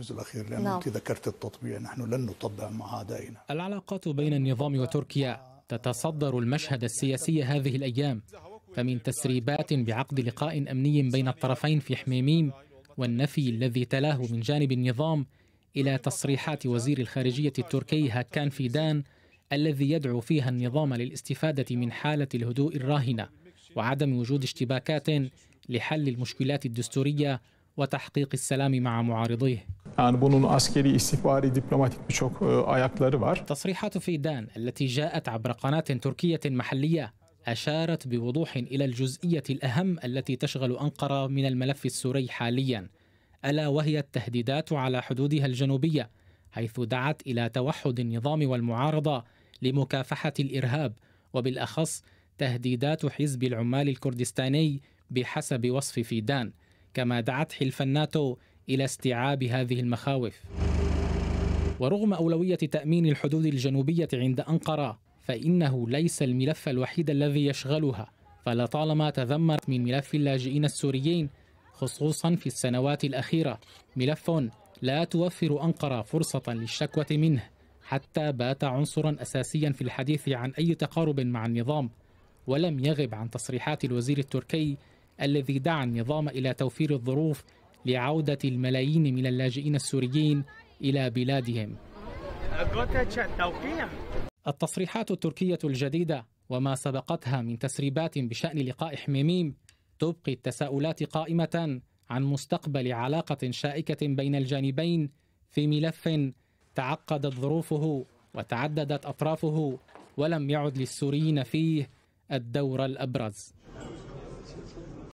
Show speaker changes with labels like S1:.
S1: الجزء الأخير لأن نعم. أنت ذكرت التطبيع نحن لن نطبع مع أعدائنا العلاقات بين النظام وتركيا تتصدر المشهد السياسي هذه الأيام فمن تسريبات بعقد لقاء أمني بين الطرفين في حميميم والنفي الذي تلاه من جانب النظام إلى تصريحات وزير الخارجية التركي هاكان فيدان الذي يدعو فيها النظام للاستفادة من حالة الهدوء الراهنة وعدم وجود اشتباكات لحل المشكلات الدستورية وتحقيق السلام مع معارضيه Yani bunun askeri, istihbari, diplomatik birçok e, ayakları var. تصريحات فيدان التي جاءت عبر قناة تركية محلية أشارت بوضوح إلى الجزئية الأهم التي تشغل أنقرة من الملف السوري حاليا ألا وهي التهديدات على حدودها الجنوبية حيث دعت إلى توحد النظام والمعارضة لمكافحة الإرهاب وبالأخص تهديدات حزب العمال الكردستاني بحسب وصف فيدان كما دعت حلف الناتو الى استيعاب هذه المخاوف. ورغم اولويه تامين الحدود الجنوبيه عند انقره فانه ليس الملف الوحيد الذي يشغلها فلطالما تذمرت من ملف اللاجئين السوريين خصوصا في السنوات الاخيره ملف لا توفر انقره فرصه للشكوى منه حتى بات عنصرا اساسيا في الحديث عن اي تقارب مع النظام ولم يغب عن تصريحات الوزير التركي الذي دعا النظام الى توفير الظروف لعودة الملايين من اللاجئين السوريين إلى بلادهم التصريحات التركية الجديدة وما سبقتها من تسريبات بشأن لقاء حميميم تبقي التساؤلات قائمة عن مستقبل علاقة شائكة بين الجانبين في ملف تعقدت ظروفه وتعددت أطرافه ولم يعد للسوريين فيه الدور الأبرز